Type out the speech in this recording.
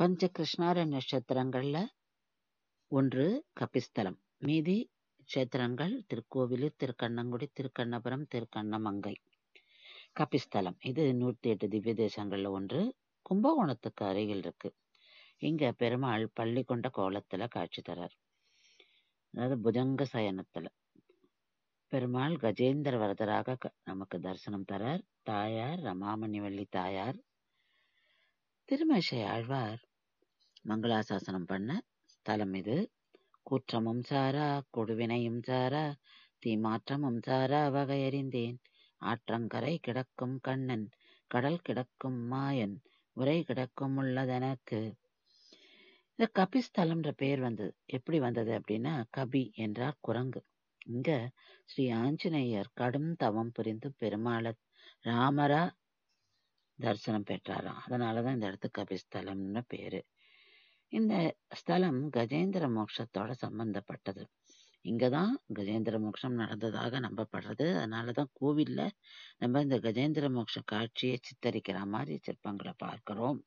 பஞ்ச கிருஷ்ணார நட்சத்திரங்கள்ல ஒன்று கபிஸ்தலம். மீதி க்ஷேத்திரங்கள் திருக்கோவிலு, திருக்கண்ணங்குடி, திருக்கண்ணபுரம், திருக்கண்ணமங்கை. கபிஸ்தலம் இது நூத்தி எட்டு திவ்ய தேசங்கள்ல ஒன்று. கும்பகோணத்துக்கு அருகில் இருக்கு. இங்க பெருமாள் பள்ளி கொண்ட கோலத்துல காட்சி தரார். அதாவது புஜங்க சயனத்துல. பெருமாள் கஜேந்திர வரதராக க- நமக்கு தரிசனம் தரார். தாயார் ரமாமணிவள்ளி தாயார். திருமேசை ஆழ்வார் மங்களாசாசனம் பண்ண ஸ்தலம் இது. குற்றமும் சாரா கொடுவினையும் சாரா தீமாற்றமும் சாரா வகையறிந்தேன் ஆற்றங்கரை கிடக்கும் கண்ணன் கடல் கிடக்கும் மாயன் உரை கிடக்கும் உள்ளதெனக்கு. இந்த கபிஸ்தலம்ன்ற பேர் வந்தது எப்படி வந்தது அப்படின்னா கபி என்றார் குரங்கு. இங்க ஸ்ரீ ஆஞ்சநேயர் கடும் தவம் புரிந்து பெருமாள ராமரா தரிசனம் பெற்றாராம் அதனாலதான் இந்த இடத்துக்கு கபிஸ்தலம்னு பேரு இந்த ஸ்தலம் கஜேந்திர மோட்சத்தோட சம்பந்தப்பட்டது இங்கதான் கஜேந்திர மோட்சம் நடந்ததாக நம்பப்படுறது அதனாலதான் கோவில்ல நம்ம இந்த கஜேந்திர மோட்ச காட்சியை சித்தரிக்கிற மாதிரி சிற்பங்களை பார்க்கிறோம்